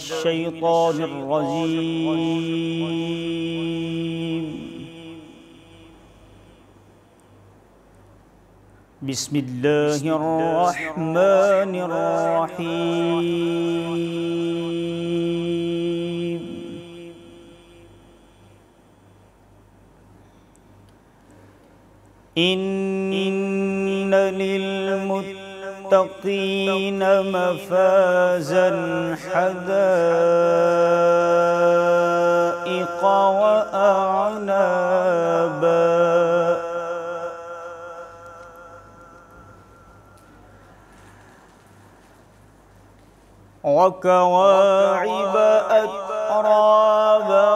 الشيطان الرجيم بسم الله الرحمن الرحيم إن لله للمتقين مفازا حدائق وأعنابا وكواعب أترابا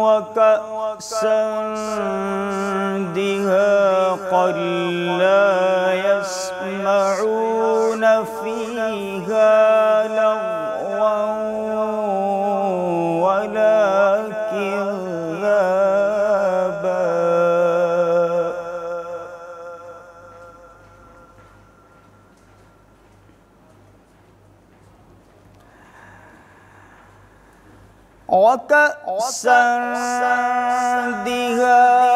وكأسا دهاقا لا وكأسا دهاء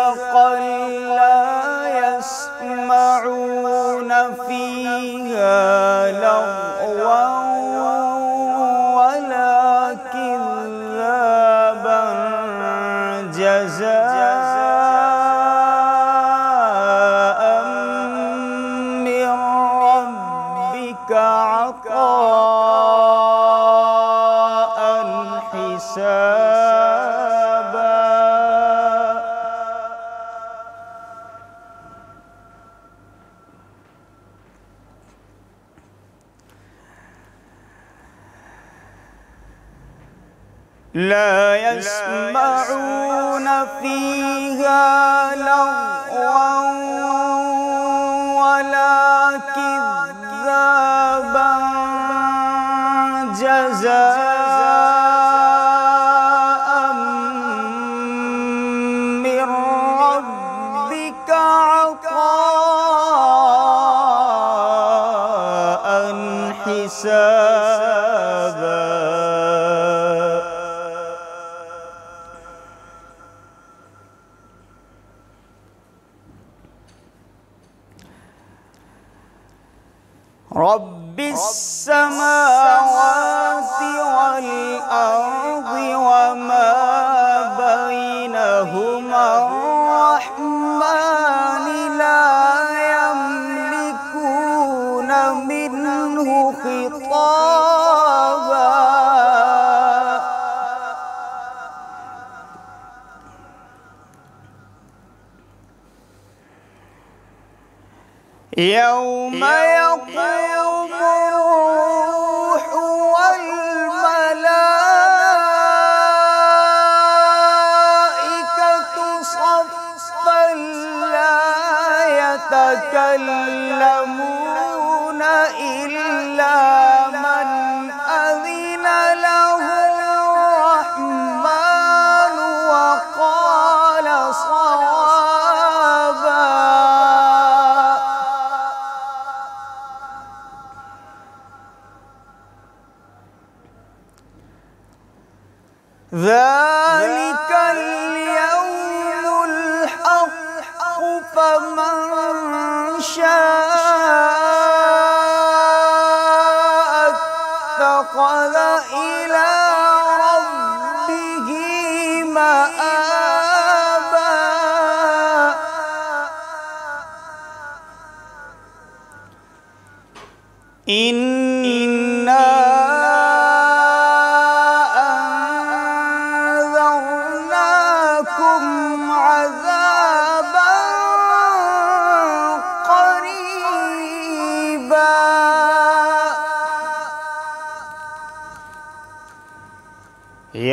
لو Yeah.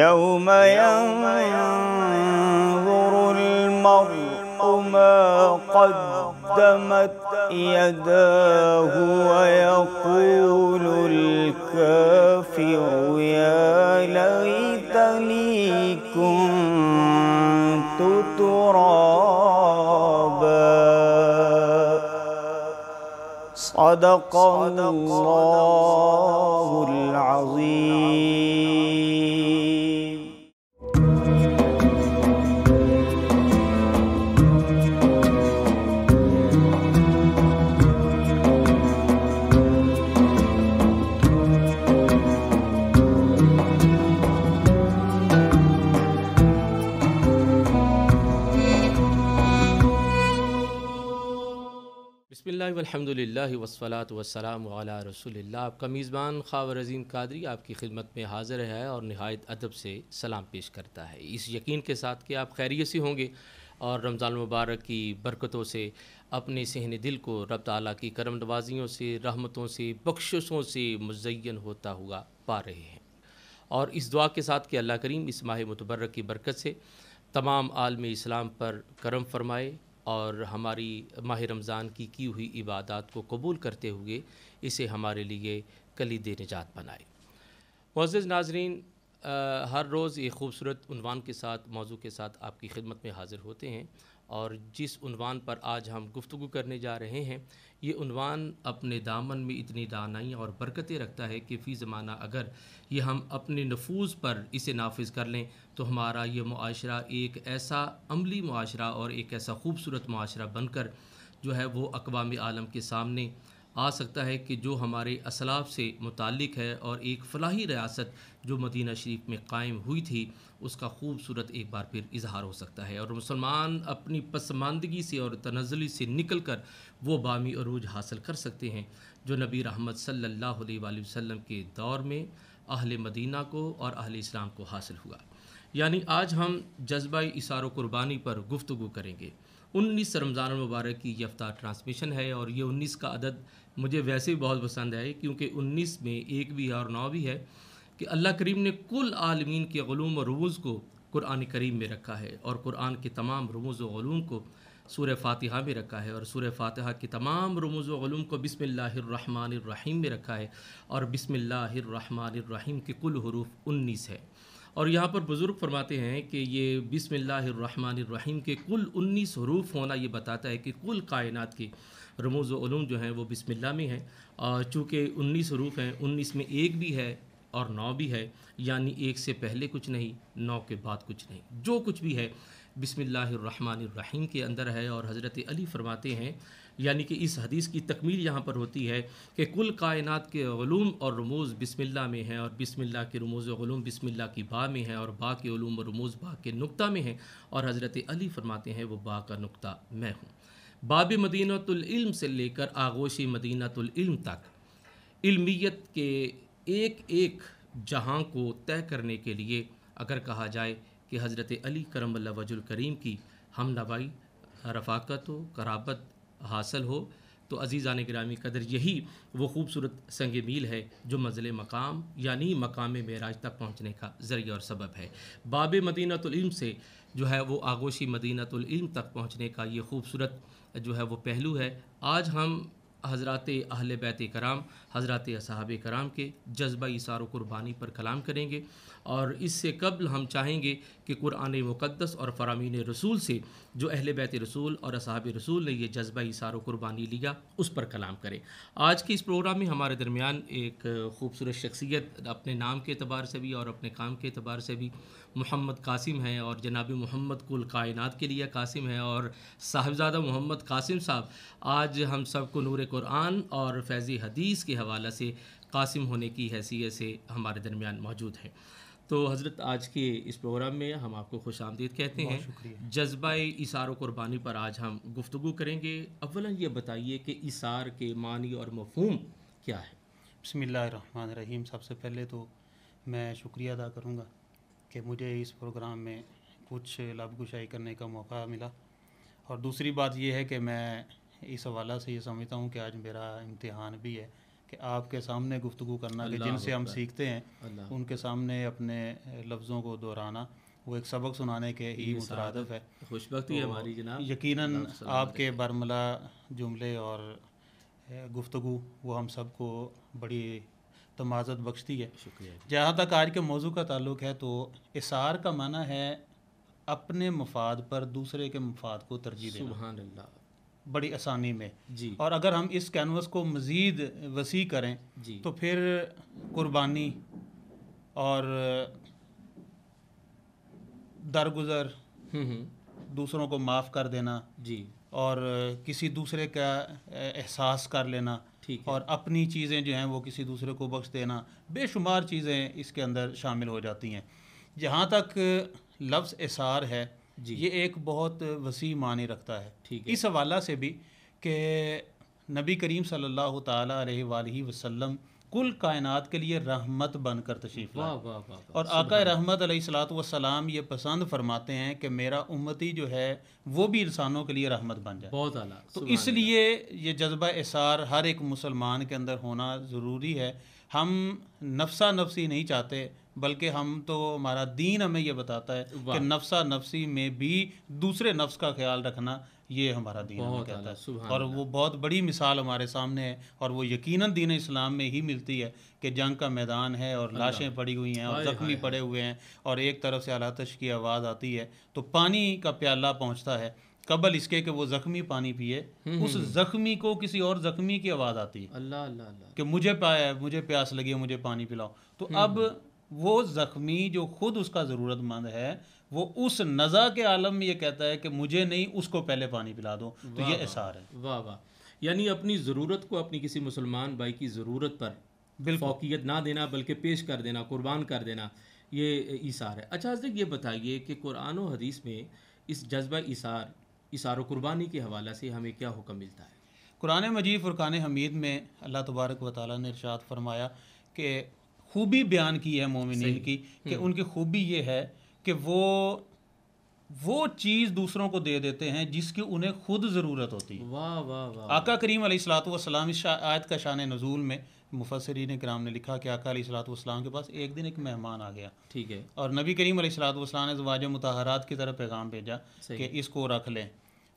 يوم ينظر المرء ما قدمت يداه ويقول الكافر يا ليتني كنت ترابا صدق الله العظيم अल्हम्दुलिल्लाह वसलात वसलाम वाला रसूलुल्लाह आपका मेज़बान ख़ावर अजीम कादरी आपकी खिदमत में हाज़िर है और नहायत अदब से सलाम पेश करता है इस यकीन के साथ कि आप खैरियत से होंगे और रमज़ान मुबारक की बरकतों से अपने सहन दिल को रब ताली की करम नवाजियों से रहमतों से बख्शों से मुजयन होता हुआ पा रहे हैं और इस दुआ के साथ कि अल्लाह करीम इस माह मुतबरक की बरकत से तमाम आलम इस्लाम पर करम फरमाए और हमारी माह रमज़ान की की हुई इबादत को कबूल करते हुए इसे हमारे लिए कलीद निजात बनाए मज़ नाजरीन हर रोज़ ये खूबसूरत उनवान के साथ मौजू के साथ आपकी खिदमत में हाज़िर होते हैं और जिस उनवान पर आज हम गुफ्तु करने जा रहे हैं ये उनवान अपने दामन में इतनी दानाई और बरकतें रखता है कि फ़ी ज़माना अगर ये हम अपने नफूज पर इसे नाफिज कर लें तो हमारा ये माशरा एक ऐसा अमली माशरा और एक ऐसा खूबसूरत माशरा बनकर जो है वो अकवा आलम के सामने आ सकता है कि जो हमारे असलाफ से मुतक़ है और एक फलाही रियासत जो मदीना शरीफ में कायम हुई थी उसका खूबसूरत एक बार फिर इजहार हो सकता है और मुसलमान अपनी पसमानदगी से और तनजली से निकल कर वो बामी अरूज हासिल कर सकते हैं जो नबी रहमत सल्ला वसम के दौर में अहल मदीना को और अहल इस्लाम को हासिल हुआ यानी आज हम जज्बा इशार कुर्बानी पर गुफ्तु करेंगे उन्नीस रमज़ान मुबारक की यफ्तार ट्रांसमिशन है और ये उन्नीस का अदद मुझे वैसे भी बहुत पसंद है क्योंकि उन्नीस में एक भी है और नौ भी है कि अल्लाह करीम ने कुल आलमीन के ूम और रमूज़ को कुरान करीम में रखा है और कुरान के तमाम रमूज़ वलूम को सूर फातिहा में रखा है और सूर फातिहा के तमाम रमूज़ वलूम को बिसमीम में रखा है और बिसमीम के कुल हरूफ उन्नीस है और यहाँ पर बुज़ुर्ग फरमाते हैं कि ये बिसमीम के कुल उन्नीस हरूफ होना ये बताता है कि कुल कायनत की रमोज़ वलूम जो हैं वो बिसमिल्ला में हैं और चूँकि उन्नीस रूफ़ हैं उन्नीस में एक भी है और नौ भी है यानी एक से पहले कुछ नहीं नौ के बाद कुछ नहीं जो कुछ भी है बिसमिल्लाम के अंदर है और हज़रत अली फरमाते हैं यानी कि इस हदीस की तकमील यहाँ पर होती है कि कुल कायनात के ूम और रमोज़ बिसमिल्ला में हैं और बिसमिल्ला के रमोज़ वलूम बिसमिल्ला की बा में है और बा के ूम और रमोज़ बा के नुक़ा में हैं और हज़रत अली फरमाते हैं वो बा का नुक्ता मैं हूँ बाब मदीनतम से लेकर आगोश मदीनतम तक इल्मियत के एक एक जहां को तय करने के लिए अगर कहा जाए कि हज़रत अली करम वजुल करीम की हम नवाई रफाकत हो कराबत हासिल हो तो आने ग्रामी कदर यही वो खूबसूरत संग मील है जो मंजिल मकाम यानी मकाम मराज तक पहुँचने का जरिए और सबब है बाब मदीनतम से जो है वो आगोशी मदीनतम तक पहुँचने का ये खूबसूरत जो है वो पहलू है आज हम हज़रत अहल बैत कराम हज़रत साहब कराम के जज्बा इसार क़ुरबानी पर कलाम करेंगे और इससे कबल हम चाहेंगे कि कुरान मुक़दस और फ़रामीन रसूल से जो अहल बैत रसूल और असहाब रसूल ने यह जज्बा इसार क़ुरबानी लिया उस पर कलाम करें आज के इस प्रोग्राम में हमारे दरमियान एक खूबसूरत शख्सियत अपने नाम के अतबार से भी और अपने काम के अतबार से भी मोहम्मद कासिम हैं और जनाब मोहम्मद कुल कायनात के लिए कासिम हैं और साहबजादा मोहम्मद कासिम साहब आज हम सबको नूर कुरान और फैज़ हदीस के हवाले से कासिम होने की हैसियत से हमारे दरमियान मौजूद हैं तो हज़रत आज के इस प्रोग्राम में हम आपको खुश आमदीद कहते हैं जज्बा इशार क़ुरबानी पर आज हम गुफ्तु करेंगे अवला ये बताइए कि इशार के मानी और मफहम क्या है बसमीम सबसे पहले तो मैं शुक्रिया अदा करूँगा कि मुझे इस प्रोग्राम में कुछ गुशाई करने का मौका मिला और दूसरी बात यह है कि मैं इस हवाला से ये समझता हूँ कि आज मेरा इम्तहान भी है कि आपके सामने गुफ्तु करना कि जिनसे हम सीखते हैं उनके सामने अपने लफ्ज़ों को दोहराना वो एक सबक सुनाने के ही मुतरदफ है खुशबक तो हमारी जनाब यकीन आपके बरमला जुमले और गुफ्तु वो हम सबको बड़ी तो माजत बख्शती है शुक्रिया जहाँ तक आज के मौजू का ताल्लुक है तो इसार का माना है अपने मफाद पर दूसरे के मफाद को तरजीह देना बड़ी आसानी में जी और अगर हम इस कैनवस को मज़ीद वसी करें जी तो फिर कुर्बानी और दरगुजर हम्म, हम्म। दूसरों को माफ़ कर देना जी और किसी दूसरे का एहसास कर लेना और अपनी चीज़ें जो हैं वो किसी दूसरे को बख्श देना बेशुमार चीज़ें इसके अंदर शामिल हो जाती हैं जहाँ तक लफ्ज़ एसार है ये एक बहुत वसी मान रखता है ठीक इस हवाला से भी कि नबी करीम सल्ला अलैहि कुल कायनात के लिए रहमत बनकर तशरीफ़ लाए और आका रहमत सलाम ये पसंद फरमाते हैं कि मेरा उम्मती जो है वो भी इंसानों के लिए रहमत बन जाए बहुत आला तो इसलिए ये जज्बा एसार हर एक मुसलमान के अंदर होना ज़रूरी है हम नफसा नफसी नहीं चाहते बल्कि हम तो हमारा दीन हमें यह बताता है कि नफसा नफसी में भी दूसरे नफ्स का ख्याल रखना ये हमारा दीन हमें कहता है और वो बहुत बड़ी मिसाल हमारे सामने है और वो यकीनन दीन इस्लाम में ही मिलती है कि जंग का मैदान है और लाशें पड़ी हुई हैं और ज़ख्मी पड़े हुए हैं और एक तरफ से आलातश की आवाज़ आती है तो पानी का प्याला पहुँचता है कबल इसके कि वो जख्मी पानी पिए हम्म, उस हम्म, हम्म। जख्मी को किसी और जख्मी की आवाज़ आती है अल्लाह अल्लाह कि मुझे पाया मुझे प्यास लगी मुझे पानी पिलाओ तो अब वो जख्मी जो खुद उसका ज़रूरतमंद है वो उस नज़ा के आलम में ये कहता है कि मुझे नहीं उसको पहले पानी पिला दो तो ये एसार है वाह वाह यानी अपनी ज़रूरत को अपनी किसी मुसलमान भाई की ज़रूरत पर बिलफौकीत ना देना बल्कि पेश कर देना कुर्बान कर देना ये इशार है अच्छा हजरत ये बताइए कि कुरान और हदीस में इस जज्बा इशार इशार कुर्बानी के हवाले से हमें क्या हुक्म मिलता है कुरान मजीद क़ान हमीद में अल्लाह तबारक व ताली ने इरशाद फरमाया कि खूबी बयान की है मोमिन की कि हम्म। उनकी खूबी ये है कि वो वो चीज़ दूसरों को दे देते हैं जिसकी उन्हें खुद ज़रूरत होती है वाह वाह वाह आका करीम सलाम इस आयत का शान नज़ूल में मुफसरीन कराम ने लिखा कि आका सलाम के पास एक दिन एक मेहमान आ गया ठीक है और नबी करीम सलाम ने वाज मतहरात की तरफ पैगाम भेजा कि इसको रख लें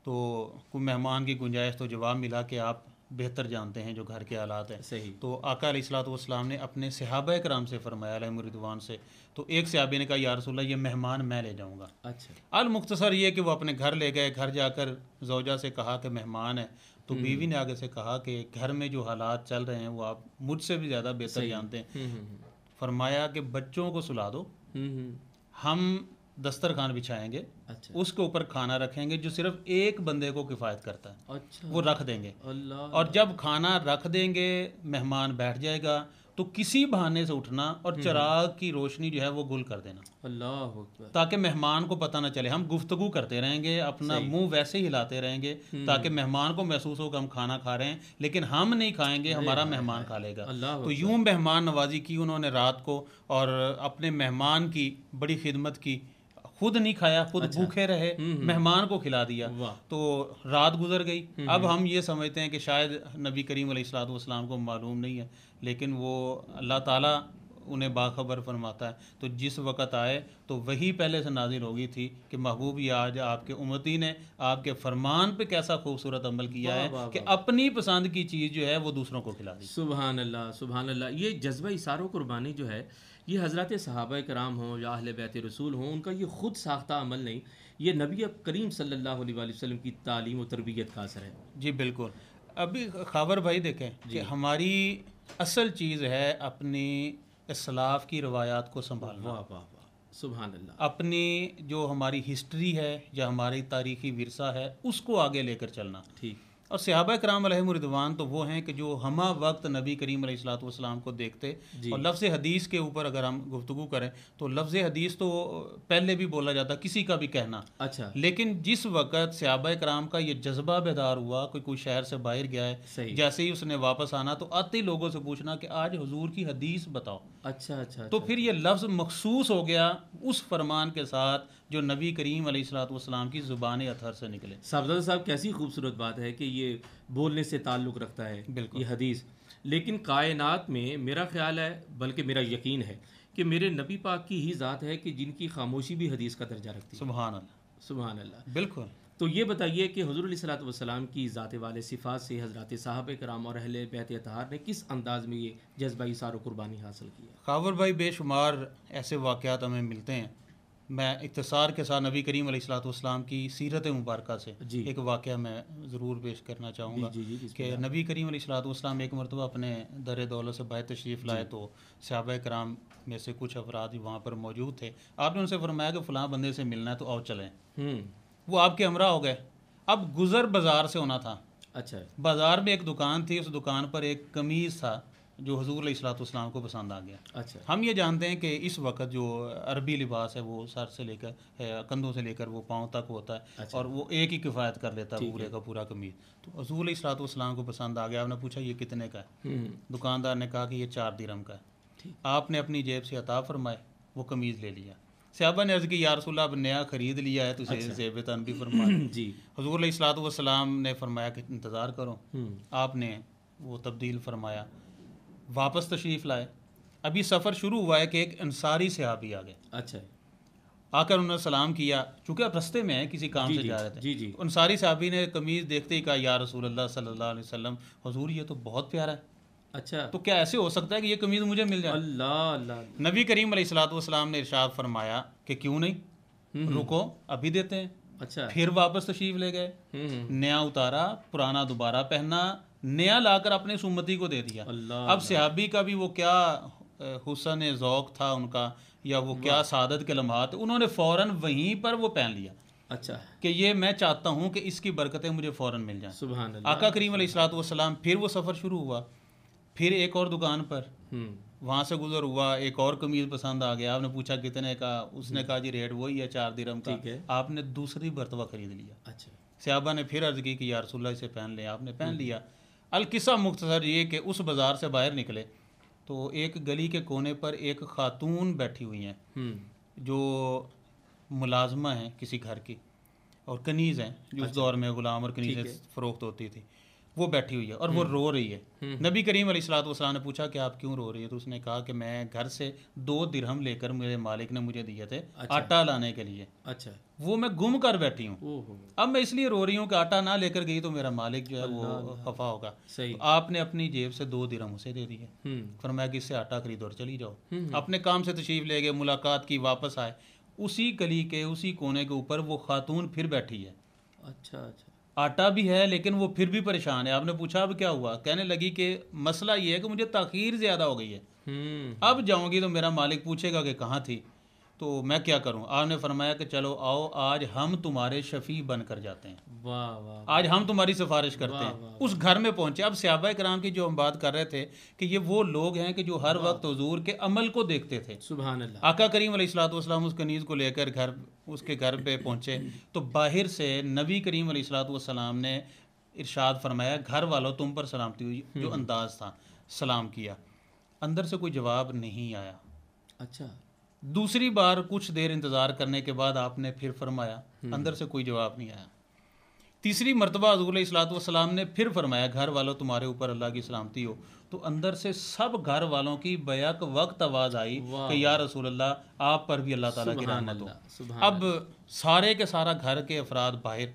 तो कोई मेहमान की गुंजाइश तो जवाब मिला कि आप बेहतर जानते हैं जो घर के हालात हैं सही तो आका सलाम ने अपने सहाबा कराम से फरमाया मुरीदवान से तो एक सिहाबी ने कहा यार रसोल्ला ये मेहमान मैं ले जाऊँगा अच्छा अलमुख्तसर ये कि वो अपने घर ले गए घर जाकर जोजा से कहा कि मेहमान है तो हम्म। बीवी ने आगे से कहा कि घर में जो हालात चल रहे हैं वो आप मुझसे भी ज़्यादा बेहतर जानते हैं हम्म, हम्म, फरमाया कि बच्चों को सुला दो हम दस्तरखान बिछाएंगे अच्छा उसके ऊपर खाना रखेंगे जो सिर्फ एक बंदे को किफ़ायत करता है अच्छा वो रख देंगे और जब खाना रख देंगे मेहमान बैठ जाएगा तो किसी बहाने से उठना और हम्म। चराग की रोशनी जो है वो गुल कर देना अल्लाह ताकि मेहमान को पता ना चले हम गुफ्तगु करते रहेंगे अपना मुंह वैसे ही हिलाते रहेंगे हम्म। ताकि मेहमान को महसूस हो कि हम खाना खा रहे हैं लेकिन हम नहीं खाएंगे हमारा मेहमान खा लेगा तो यूं मेहमान नवाजी की उन्होंने रात को और अपने मेहमान की बड़ी खिदमत की खुद नहीं खाया खुद अच्छा। भूखे रहे हम्म, हम्म। मेहमान को खिला दिया तो रात गुजर गई हम्म, अब हम ये समझते हैं कि शायद नबी करीम सलाम को मालूम नहीं है लेकिन वो अल्लाह ताला उन्हें बाखबर फरमाता है तो जिस वक़्त आए तो वही पहले से नाजिल होगी थी कि महबूब ये आज आपके उमती ने आपके फरमान पे कैसा खूबसूरत अमल किया है कि अपनी पसंद की चीज़ जो है वो दूसरों को खिला दी सुबह अल्लाह सुबह अल्लाह ये जज्बा इशारों कुर्बानी जो है ये हज़रत सहाबा कराम हों या अहल बैत रसूल हों उनका ये ख़ुद साख्ता अमल नहीं ये नबी करीम सल्लल्लाहु अलैहि की तालीम और तरबियत का असर है जी बिल्कुल अभी खबर भाई देखें कि हमारी असल चीज़ है अपने असलाफ की रवायात को संभालना वाह वाह वाह सुबह अल्लाह अपनी जो हमारी हिस्ट्री है या हमारी तारीखी वरसा है उसको आगे लेकर चलना ठीक और सहाबा कराम रिदवान तो वो हैं कि जो हम वक्त नबी करीम सलाम को देखते और लफ्ज़ हदीस के ऊपर अगर हम गुफ्तु करें तो लफ्ज़ हदीस तो पहले भी बोला जाता किसी का भी कहना अच्छा लेकिन जिस वक्त सहाबा कराम का ये जज्बा बेदार हुआ कोई कोई शहर से बाहर गया है जैसे ही उसने वापस आना तो आते ही लोगों से पूछना कि आज हजूर की हदीस बताओ अच्छा अच्छा तो अच्छा। फिर ये लफ्ज़ मखसूस हो गया उस फरमान के साथ जो नबी करीम सलाम की ज़ुबान अथहर से निकले साहबजादा साहब कैसी खूबसूरत बात है कि ये बोलने से ताल्लुक़ रखता है बिल्कुल ये हदीस लेकिन कायनात में मेरा ख्याल है बल्कि मेरा यकीन है कि मेरे नबी पाक की ही ज़ात है कि जिनकी खामोशी भी हदीस का दर्जा रखती है सुबहान अल्लाह सुबह अल्लाह बिल्कुल तो ये बताइए कि हजूर सलाम की ज़ात वाले सिफात से हजरत साहब कराम और अहल बैत अतहार ने किस अंदाज में ये जज्बा इसार व कुर्बानी हासिल किया खावर भाई बेशुमार ऐसे वाक़ात हमें मिलते हैं मैं इकतसार के साथ नबी करीम सलाम की सीरत मुबारक से एक वाक़ मैं ज़रूर पेश करना चाहूँगा कि नबी करीम सलाम एक मरतबा अपने दर दौलत से बाहर तशरीफ़ लाए तो सहाब कराम में से कुछ अफराद वहाँ पर मौजूद थे आपने उनसे फरमाया कि फ़लाँ बंदे से मिलना है तो आओ चलें हम्म। वो आपके हमरा हो गए अब गुज़र बाज़ार से होना था अच्छा बाज़ार में एक दुकान थी उस दुकान पर एक कमीज़ था जो हजूर सलाम को पसंद आ गया अच्छा हम ये जानते हैं कि इस वक्त जो अरबी लिबास है वो सर से लेकर कंधों से लेकर वो पाँव तक होता है अच्छा। और वो एक ही किफ़ायत कर लेता है पूरे का पूरा कमीज तो हजूर सलाम को पसंद आ गया आपने पूछा ये कितने का है हम्म। दुकानदार ने कहा कि ये चार दिरम का है आपने अपनी जेब से अता फरमाए वो कमीज़ ले लिया सहाबा ने अर्ज़ की या अब नया ख़रीद लिया है तुझे तो अच्छा। जेब तन भी फरमाया जी हजूर सलाम ने फरमाया कि इंतज़ार करो हम्म। आपने वो तब्दील फरमाया वापस तशरीफ़ लाए अभी सफ़र शुरू हुआ है कि एक अंसारी सहाबी आ गए अच्छा आकर उन्होंने सलाम किया चूँकि आप रस्ते में हैं किसी काम से जा रहे थे जी जी तो अंसारी सहाबी ने कमीज़ देखते ही कहा या रसूल अल्लाह सल्लल्लाहु अलैहि वसल्लम हुजूर ये तो बहुत प्यारा है अच्छा तो क्या ऐसे हो सकता है कि ये कमीज़ मुझे मिल जाए अल्लाह अल्लाह नबी करीम सलाम ने इरशाद फरमाया कि क्यों नहीं हम्म, हम्म। रुको अभी देते हैं अच्छा फिर वापस तशरीफ़ ले गए हम्म, नया उतारा पुराना दोबारा पहना नया लाकर अपने सुमति को दे दिया अब सिहाबी का भी वो क्या हुसन ओक था उनका या वो क्या सादत के लम्हात उन्होंने फौरन वहीं पर वो पहन लिया अच्छा कि ये मैं चाहता हूँ कि इसकी बरकतें मुझे फौरन मिल जाए सुबह आका करीम सलाम फिर वो सफ़र शुरू हुआ फिर एक और दुकान पर हम्म। वहाँ से गुजर हुआ एक और कमीज़ पसंद आ गया आपने पूछा कितने का उसने हम्म। कहा जी रेट वही है चार दिरम का आपने दूसरी बरतवा खरीद लिया अच्छा सियाबा ने फिर अर्ज़ की कि यारसोल्ला इसे पहन ले आपने पहन हम्म। लिया अलकिसा मुख्तसर ये कि उस बाज़ार से बाहर निकले तो एक गली के कोने पर एक खातून बैठी हुई हैं हम्म। जो मुलाजमा हैं किसी घर की और कनीज़ हैं जो उस अच्छा। दौर में ग़ुलाम और कनीज़ें फ़रोख्त होती थी वो बैठी हुई है और वो हम्म। रो रही है हम्म। नबी करीम सलाम ने पूछा कि आप क्यों रो रही है तो उसने कहा कि मैं घर से दो दिरहम लेकर मेरे मालिक ने मुझे दिए थे अच्छा। आटा लाने के लिए अच्छा वो मैं गुम कर बैठी हूँ अब मैं इसलिए रो रही हूँ कि आटा ना लेकर गई तो मेरा मालिक जो है वो खफा होगा सही तो आपने अपनी जेब से दो दिरहम उसे दे दिए फिर हम्म। मैं किससे आटा खरीदो और चली जाओ अपने काम से तशरीफ ले गए मुलाकात की वापस आए उसी गली के उसी कोने के ऊपर वो खातून फिर बैठी है अच्छा अच्छा आटा भी है लेकिन वो फिर भी परेशान है आपने पूछा अब क्या हुआ कहने लगी कि मसला ये है कि मुझे तखीर ज़्यादा हो गई है हम्म। अब जाऊंगी तो मेरा मालिक पूछेगा कि कहाँ थी तो मैं क्या करूं आपने फरमाया कि चलो आओ आज हम तुम्हारे शफी बन कर जाते हैं वाह वाह आज हम तुम्हारी सिफारिश करते हैं उस घर में पहुंचे अब सियाबा कराम की जो हम बात कर रहे थे कि ये वो लोग हैं कि जो हर वक्त हजूर के अमल को देखते थे सुबह आका करीम सलाम उस कनीज़ को लेकर घर उसके घर पर पहुँचे तो बाहर से नबी करीम सलाम ने इरशाद फरमाया घर वालों तुम पर सलामती हुई जो हम्म। अंदाज था सलाम किया अंदर से कोई जवाब नहीं आया अच्छा दूसरी बार कुछ देर इंतज़ार करने के बाद आपने फिर फरमाया हम्म। अंदर से कोई जवाब नहीं आया तीसरी मरतबा हजूल असलात ने फिर फरमाया घर वालों तुम्हारे ऊपर अल्लाह की सलामती हो तो अंदर से सब घर वालों की बयाक वक्त आवाज़ आई कि या रसूल अल्लाह आप पर भी अल्लाह ताला की रहमत हो अब सारे के सारा घर के अफराद बाहर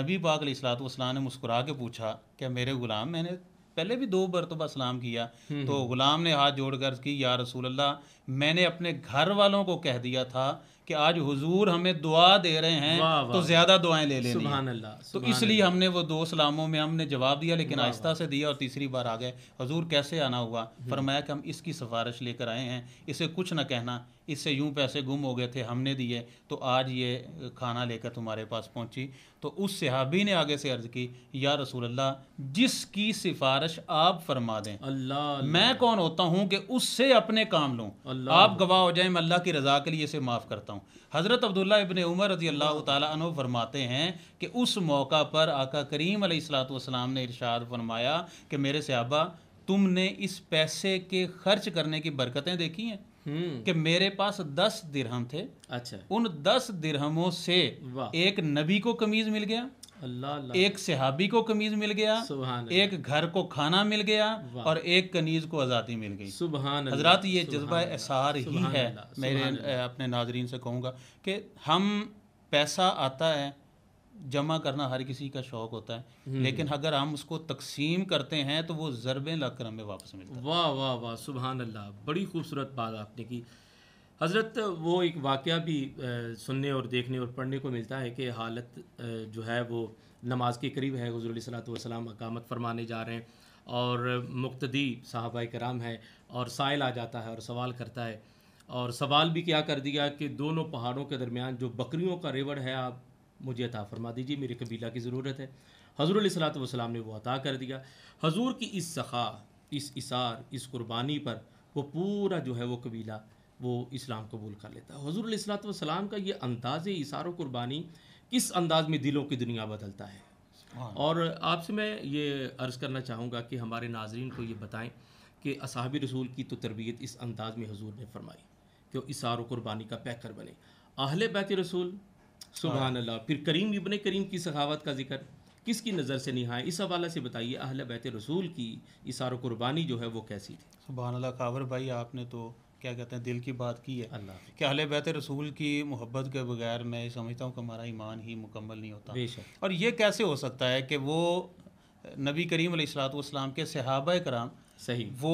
नबी पाक सलात ने मुस्कुरा के पूछा क्या मेरे ग़ुलाम मैंने पहले भी दो मरतबा तो सलाम किया हम्म, तो हम्म। गुलाम ने हाथ जोड़ कर की या रसूल अल्लाह मैंने अपने घर वालों को कह दिया था कि आज हुजूर हमें दुआ दे रहे हैं वाँ वाँ। तो ज़्यादा दुआएं ले लेनी सुभान अल्लाह तो इसलिए हमने वो दो सलामों में हमने जवाब दिया लेकिन आहिस्ता से दिया और तीसरी बार आ गए हुजूर कैसे आना हुआ हम्म। फरमाया कि हम इसकी सिफारिश लेकर आए हैं इसे कुछ ना कहना इससे यूं पैसे गुम हो गए थे हमने दिए तो आज ये खाना लेकर तुम्हारे पास पहुंची तो उस सहाबी ने आगे से अर्ज़ की या रसूल अल्लाह जिसकी सिफारिश आप फरमा दें अल्लाह मैं कौन होता हूँ कि उससे अपने काम लूँ आप गवाह हो जाए मैं अल्लाह की रज़ा के लिए इसे माफ़ करता हूँ हज़रत अब्दुल्ला इबन उमर रजी अल्लाह तु फरमाते हैं कि उस मौका पर आका करीम सलाम ने इरशाद फरमाया कि मेरे सहाबा तुमने इस पैसे के खर्च करने की बरकतें देखी हैं हम्म। कि मेरे पास दस दिरहम थे अच्छा उन दस दिरहमों से एक नबी को कमीज मिल गया अल्लाह एक सिहाबी को कमीज मिल गया एक घर को खाना मिल गया और एक कनीज को आज़ादी मिल गई सुबहान हजरत ये जज्बा एसार ही है मेरे अपने नाजरीन से कहूंगा कि हम पैसा आता है जमा करना हर किसी का शौक होता है हम्म। लेकिन अगर हम उसको तकसीम करते हैं तो वो ज़रबे लग कर हमें वापस मिलता है वाह वाह वाह सुबहान अल्लाह बड़ी खूबसूरत बात आपने की हज़रत वो एक वाक़ भी सुनने और देखने और पढ़ने को मिलता है कि हालत जो है वो नमाज के करीब है हजूर सलाम अकामत फरमाने जा रहे हैं और मुक्तदी साहबा कराम है और साइल आ जाता है और सवाल करता है और सवाल भी क्या कर दिया कि दोनों पहाड़ों के दरमियान जो बकरियों का रेवड़ है आप मुझे अता फरमा दीजिए मेरे कबीला की ज़रूरत है हजूर सलात वसलाम ने वो अता कर दिया हजूर की इस सखा इस इसार इस कुर्बानी पर वो पूरा जो है वो कबीला वो इस्लाम कबूल कर लेता है हजूर सलात वसलाम का ये अंदाज़ इसार कुर्बानी किस अंदाज में दिलों की दुनिया बदलता है और आपसे मैं ये अर्ज़ करना चाहूँगा कि हमारे नाजरन को ये बताएँ कि असहाबी रसूल की तो तरबियत इस अंदाज़ में हजूर ने फरमाई कि वो इसार कुर्बानी का पैकर बने आहल बैत रसूल सुबहान अल्लाह फिर करीम इबन करीम की सखावत का जिक्र किसकी नज़र से निहाय इस हवाले से बताइए अहल बैत रसूल की इसार कुर्बानी जो है वो कैसी थी सुबह अल्लाह कावर भाई आपने तो क्या कहते हैं दिल की बात की है अल्लाह कि अहल बैत रसूल की मोहब्बत के बगैर मैं समझता हूँ कि हमारा ईमान ही मुकम्मल नहीं होता और ये कैसे हो सकता है कि वो नबी करीम सलाम के सहाबा कराम सही वो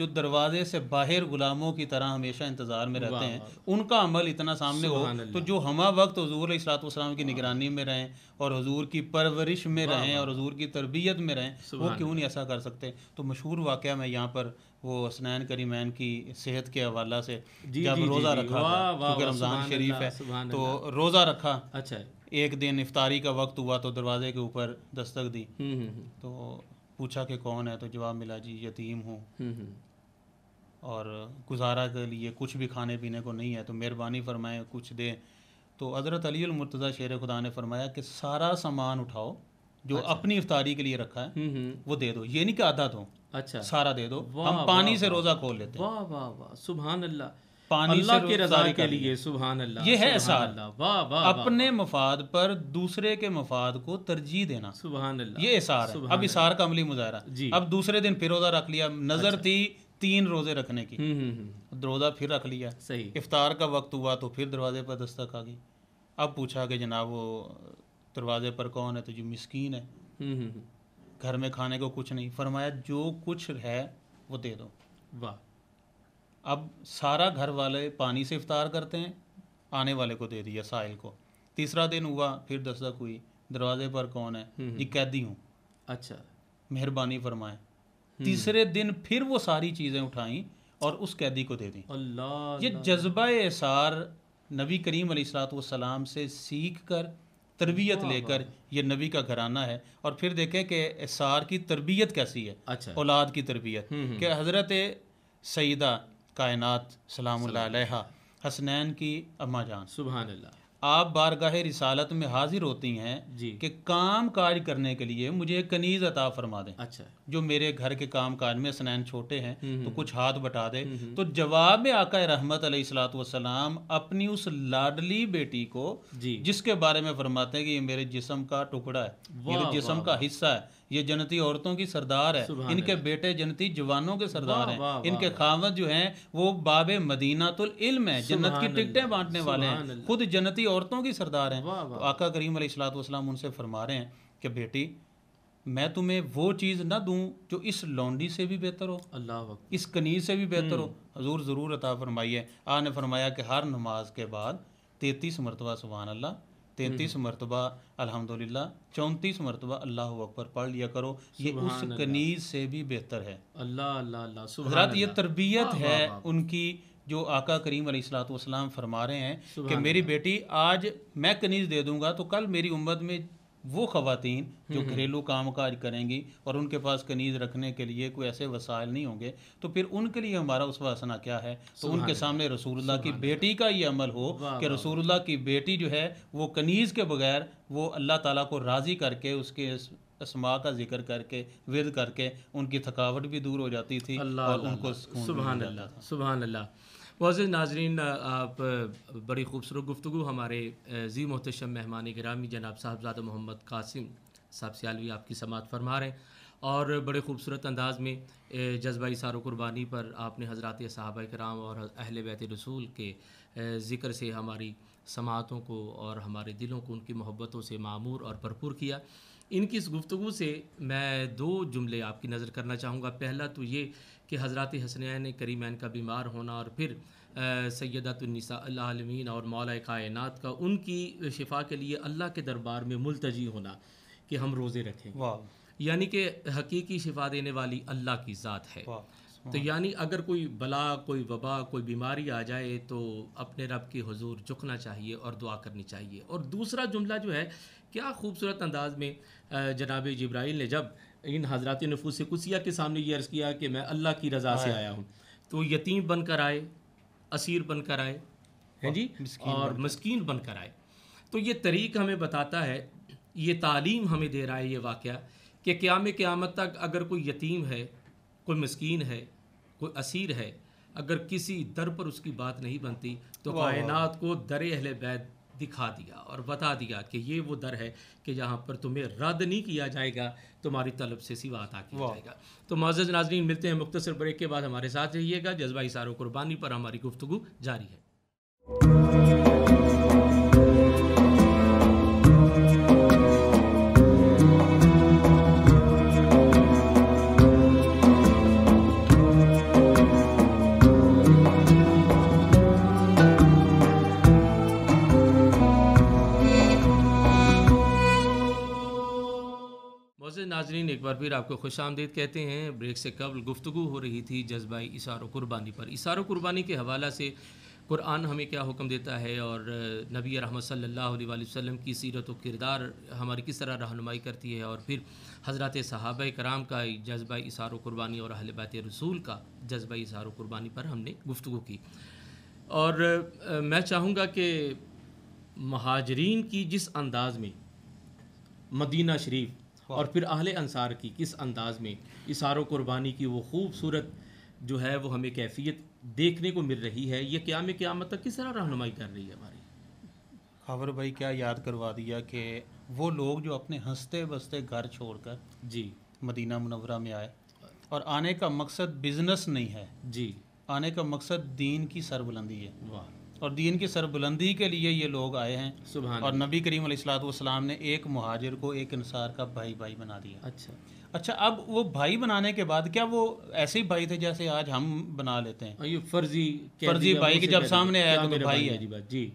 जो दरवाजे से बाहर गुलामों की तरह हमेशा इंतजार में रहते हैं उनका अमल इतना सामने हो तो जो हम वक्त हजूर इसलातम की निगरानी में रहें और हजूर की परवरिश में रहें और हजूर की तरबियत में रहें वो क्यों नहीं ऐसा कर सकते तो मशहूर वाक़ मैं यहाँ पर वो हसनैन करीमैन की सेहत के हवाला से जब रोज़ा रखा रमज़ान शरीफ है तो रोज़ा रखा अच्छा एक दिन इफ्तारी का वक्त हुआ तो दरवाजे के ऊपर दस्तक दी हम्म, हम्म, हम्म। तो पूछा कि कौन है तो जवाब मिला जी यतीम हूँ हम्म, हम्म। और गुजारा के लिए कुछ भी खाने पीने को नहीं है तो मेहरबानी फरमाएं कुछ दे तो हज़रत अली मुर्तज़ा शेर खुदा ने फरमाया कि सारा सामान उठाओ जो अच्छा। अपनी इफ्तारी के लिए रखा है हम्म, वो दे दो ये नहीं कि आधा दो अच्छा सारा दे दो हम पानी से रोज़ा खोल लेते हैं वाह वाह वाह सुबह अल्लाह पानी अल्लाह के रजा के लिए सुबहान अल्लाह ये है एहसान वाह वाह अपने मफाद पर दूसरे के मफाद को तरजीह देना सुबहान अल्लाह ये एसार है अब इशार का अमली मुजाहरा जी अब दूसरे दिन फिर रोजा रख लिया नजर अच्छा। थी तीन रोजे रखने की हम्म, हम्म, हम्म। रोजा फिर रख लिया सही इफ्तार का वक्त हुआ तो फिर दरवाजे पर दस्तक आ गई अब पूछा कि जनाब वो दरवाजे पर कौन है तो जी मिसकीन है घर में खाने को कुछ नहीं फरमाया जो कुछ है वो दे दो वाह अब सारा घर वाले पानी से इफ़ार करते हैं आने वाले को दे दिया साहिल को तीसरा दिन हुआ फिर दस्तक हुई दरवाजे पर कौन है हम्म, हम्म। ये कैदी हूँ अच्छा मेहरबानी फरमाए हम्म। तीसरे दिन फिर वो सारी चीज़ें उठाई और उस कैदी को दे दी अल्लाह ये जज्बा एसार नबी करीम सलाम से सीख कर तरबियत लेकर ये नबी का घराना है और फिर देखें कि एसार की तरबियत कैसी है अच्छा औलाद की तरबियत कि हज़रत सईदा कायनात सलाम हसनैन की अम्मा जान सुबहान आप बारगाह रिसालत में हाजिर होती हैं कि काम काज करने के लिए मुझे एक कनीज़ अता फरमा दें अच्छा जो मेरे घर के काम काज में हसनैन छोटे हैं हम्म, तो हम्म। कुछ हाथ बटा दे हम्म, तो जवाब में आका रहमत सलाम अपनी उस लाडली बेटी को जिसके बारे में फरमाते हैं कि ये मेरे जिसम का टुकड़ा है मेरे तो जिसम का हिस्सा है ये जनती औरतों की सरदार है इनके बेटे जनती जवानों के सरदार हैं इनके खावत जो हैं वो बाबे मदीना मदीनातुल इल्म है जन्नत की टिकटें बांटने वाले हैं खुद जनती औरतों की सरदार हैं तो आका करीम सलाम उनसे फरमा रहे हैं कि बेटी मैं तुम्हें वो चीज़ ना दूं जो इस लौंडी से भी बेहतर हो अल्लाह इस कनीज से भी बेहतर हो हम्म। हजूर ज़रूर अता फरमाइए आ ने फरमाया कि हर नमाज के बाद तैतीस मरतबा सुबहान अल्लाह तैंतीस मरतबा अल्हम्दुलिल्लाह चौंतीस मरतबा अल्लाह अकबर पढ़ लिया करो ये उस कनीज से भी बेहतर है अल्लाह अल्लाह अल्लाह ये तरबियत है उनकी जो आका करीम सलाम फरमा रहे हैं कि मेरी बेटी आज मैं कनीज दे दूंगा तो कल मेरी उम्मत में वो खातन जो हम्म, हम्म। घरेलू काम काज करेंगी और उनके पास कनीज रखने के लिए कोई ऐसे वसायल नहीं होंगे तो फिर उनके लिए हमारा उस वासना क्या है तो उनके सामने रसूल्ला की बेटी का ये अमल हो कि रसूल्ला की बेटी जो है वो कनीज के बगैर वो अल्लाह ताला को राज़ी करके उसके असमा का जिक्र करके विद करके उनकी थकावट भी दूर हो जाती थी और उनको सुबह अल्लाह अल्लाह वाज नाजरीन आप बड़ी खूबसूरत गुफ्तु हमारे जी मोहतम मेहमान ग्रामी जनाब साहबजाद मोहम्मद कासिम साहब सियालवी आपकी समात फरमा रहे हैं और बड़े खूबसूरत अंदाज में जज्बाई सारो कुर्बानी पर आपने हज़रत साहब कराम और अहल बैत रसूल के ज़िक्र से हमारी समातों को और हमारे दिलों को उनकी मोहब्बतों से मामूर और भरपूर किया इनकी इस गुफ्तु से मैं दो जुमले आपकी नज़र करना चाहूँगा पहला तो ये कि हज़रत हसनैन करीमैन का बीमार होना और फिर सैदातनिसामीन और मौला कायनत का उनकी शिफा के लिए अल्लाह के दरबार में मुलतजी होना कि हम रोज़े रखें यानी कि हकीकी शिफा देने वाली अल्लाह की ज़ात है तो हाँ। यानी अगर कोई बला कोई वबा कोई बीमारी आ जाए तो अपने रब की हजूर झुकना चाहिए और दुआ करनी चाहिए और दूसरा जुमला जो है क्या खूबसूरत अंदाज में जनाब जब्राइल ने जब इन हजरत नफूस कुसिया के सामने ये अर्ज़ किया कि मैं अल्लाह की रज़ा से हाँ। आया हूँ तो यतीम बन कर आए असीर बन कर आए हैं जी और मस्किन बन कर आए तो ये तरीक हमें बताता है ये तालीम हमें दे रहा है ये वाक़ कि क़्याम क़्यामत तक अगर कोई यतीम है कोई मस्किन है कोई असीर है अगर किसी दर पर उसकी बात नहीं बनती तो कायनात को दर अहल बैद दिखा दिया और बता दिया कि ये वो दर है कि जहाँ पर तुम्हें रद्द नहीं किया जाएगा तुम्हारी तलब से सिवा बात किया जाएगा तो माजद नाजरीन मिलते हैं मुख्तर ब्रेक के बाद हमारे साथ रहिएगा जज्बा इशारों कुर्बानी पर हमारी गुफ्तु जारी है मोज़ नाजरीन एक बार फिर आपको खुश आमदीद कहते हैं ब्रेक से कबल गुफ्तु हो रही थी जज्बाई इशार कुर्बानी पर इशार कुर्बानी के हवाला से कुरान हमें क्या हुक्म देता है और नबी रहमत सल्लल्लाहु अलैहि वसल्लम की सीरत व किरदार हमारी किस तरह रहनुमाई करती है और फिर हज़रत साहब कराम का जज्बा इशार कुर्बानी और अहलबात रसूल का जज्बा इशार कुर्बानी पर हमने गुफ्तु की और मैं चाहूँगा कि महाजरीन की जिस अंदाज़ में मदीना शरीफ और फिर अहल अंसार की किस अंदाज में इशार कुर्बानी की वो खूबसूरत जो है वो हमें कैफियत देखने को मिल रही है ये क्या में क्या मतलब किस तरह रहनुमाई कर रही है हमारी खबर भाई क्या याद करवा दिया कि वो लोग जो अपने हंसते बसते घर छोड़कर जी मदीना मुनवरा में आए और आने का मकसद बिजनेस नहीं है जी आने का मकसद दीन की सरबुलंदी है वाह और दीन की सरबुलंदी के लिए ये लोग आए हैं सुबह और नबी करीम सलाम ने एक महाजिर को एक इंसार का भाई भाई बना दिया अच्छा अच्छा अब वो भाई बनाने के बाद क्या वो ऐसे ही भाई थे जैसे आज हम बना लेते हैं ये फर्जी फर्जी भाई के जब सामने आया तो, तो भाई, है जी,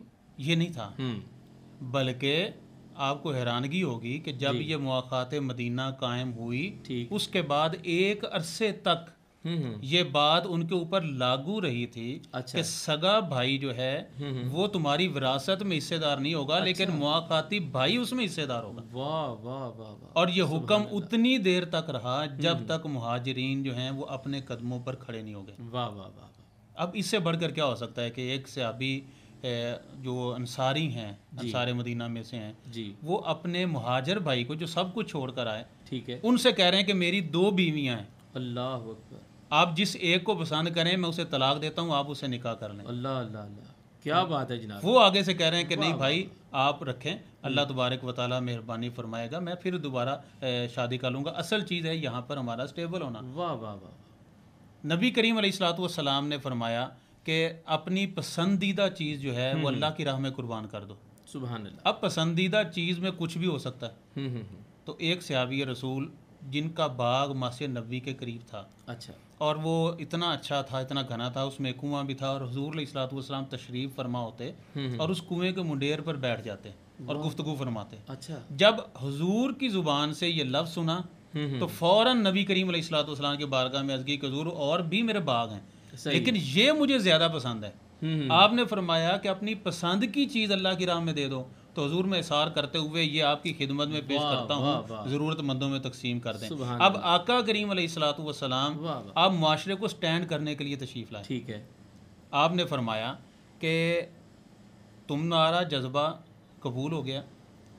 ये नहीं था हम्म। बल्कि आपको हैरानगी होगी कि जब ये मुआत मदीना कायम हुई उसके बाद एक अरसे तक ये बात उनके ऊपर लागू रही थी अच्छा। कि सगा भाई जो है वो तुम्हारी विरासत में हिस्सेदार नहीं होगा अच्छा। लेकिन मुआकाती भाई उसमें हिस्सेदार होगा वाह वाह वाह और ये हुक्म उतनी देर तक रहा जब तक मुहाजरीन जो हैं वो अपने कदमों पर खड़े नहीं हो गए वाह वाह वाह अब इससे बढ़कर क्या हो सकता है कि एक अभी जो अंसारी हैं अंसार मदीना में से हैं वो अपने मुहाजर भाई को जो सब कुछ छोड़ कर आए ठीक है उनसे कह रहे हैं कि मेरी दो बीवियां हैं अल्लाह आप जिस एक को पसंद करें मैं उसे तलाक देता हूँ आप उसे निकाह कर लें अल्लाह अल्लाह अल्लाह क्या बात है जनाब वो आगे से कह रहे हैं कि नहीं भाई आप रखें अल्लाह हम्म। तबारक व ताली मेहरबानी फरमाएगा मैं फिर दोबारा शादी कर लूँगा असल चीज़ है यहाँ पर हमारा स्टेबल होना वाह वाह वाह नबी करीम सलाम ने फरमाया कि अपनी पसंदीदा चीज़ जो है वो हम्म। अल्लाह की राह में कुर्बान कर दो सुबह अब पसंदीदा चीज़ में कुछ भी हो सकता है हम्म, तो एक सहावी रसूल जिनका बाग मास नबी के करीब था अच्छा और वो इतना अच्छा था इतना घना था उसमें कुआं भी था और हजूर सलाम तशरीफ फरमा होते हम्म, हम्म। और उस कुएं के मुंडेर पर बैठ जाते और गुफ्तगु फरमाते अच्छा जब हजूर की जुबान से ये लफ्ज़ सुना हम्म, तो फौरन नबी करीम सलाम के बारगाह में अजगी हजूर और भी मेरे बाग हैं लेकिन ये मुझे ज़्यादा पसंद है आपने फरमाया कि अपनी पसंद की चीज़ अल्लाह की राह में दे दो तो हजूर में इशार करते हुए ये आपकी खिदमत में पेश करता हूँ ज़रूरतमंदों में तकसीम कर दें अब आका करीम सलाम आप माशरे को स्टैंड करने के लिए तशीफ लाए ठीक है आपने फरमाया कि तुम नारा जज्बा कबूल हो गया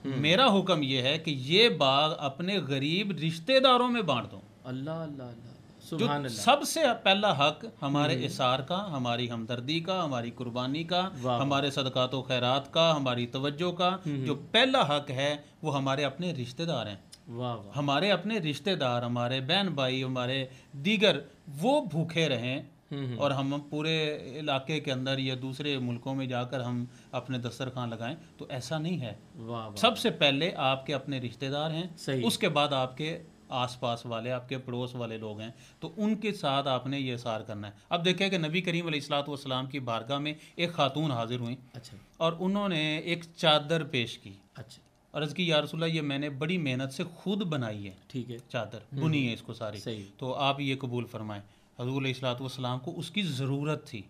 हम्म। मेरा हुक्म यह है कि ये बाग अपने गरीब रिश्तेदारों में बांट दो अल्लाह अल्लाह जो सबसे पहला हक हमारे हम्म। इशार का हमारी हमदर्दी का हमारी कुर्बानी का हमारे सदक़ात खैरात का हमारी तवज्जो का हम्म। जो पहला हक है वो हमारे अपने रिश्तेदार हैं हमारे अपने रिश्तेदार हमारे बहन भाई हमारे दीगर वो भूखे रहें हम्म, और हम पूरे इलाके के अंदर या दूसरे मुल्कों में जाकर हम अपने दस्तरखान लगाएं तो ऐसा नहीं है वाँ। सबसे पहले आपके अपने रिश्तेदार हैं उसके बाद आपके आसपास वाले आपके पड़ोस वाले लोग हैं तो उनके साथ आपने ये सार करना है अब देखिए कि नबी करीम सलाम की बारगाह में एक खातून हाजिर हुई अच्छा और उन्होंने एक चादर पेश की अच्छा और इसकी की यारसोल्ला ये मैंने बड़ी मेहनत से खुद बनाई है ठीक है चादर हम्म, बुनी हम्म। है इसको सारी सही तो आप ये कबूल फरमाएं हजूर सलाम को उसकी ज़रूरत थी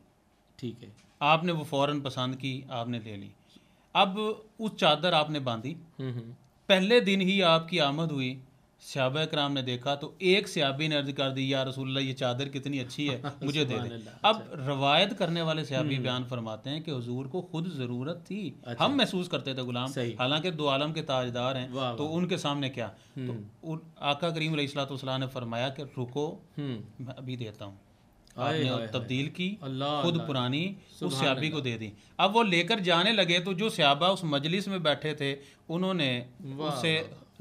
ठीक है आपने वो फ़ौर पसंद की आपने ले ली अब उस चादर आपने बांधी हम्म, पहले दिन ही आपकी आमद हुई सहाब कराम ने देखा तो एक सहाबी ने अर्ज कर दी या रसूल ये चादर कितनी अच्छी है मुझे दे दे अब अच्छा। रवायत करने वाले सहाबी हम्म। बयान फरमाते हैं कि हजूर को खुद ज़रूरत थी अच्छा। हम महसूस करते थे गुलाम हालांकि दो आलम के ताजदार हैं तो उनके सामने क्या तो हम्म। आका करीम सलाम ने फरमाया कि रुको हम्म। मैं अभी देता हूँ आपने तब्दील की खुद पुरानी उस सियाबी को दे दी अब वो लेकर जाने लगे तो जो सियाबा उस मजलिस में बैठे थे उन्होंने उसे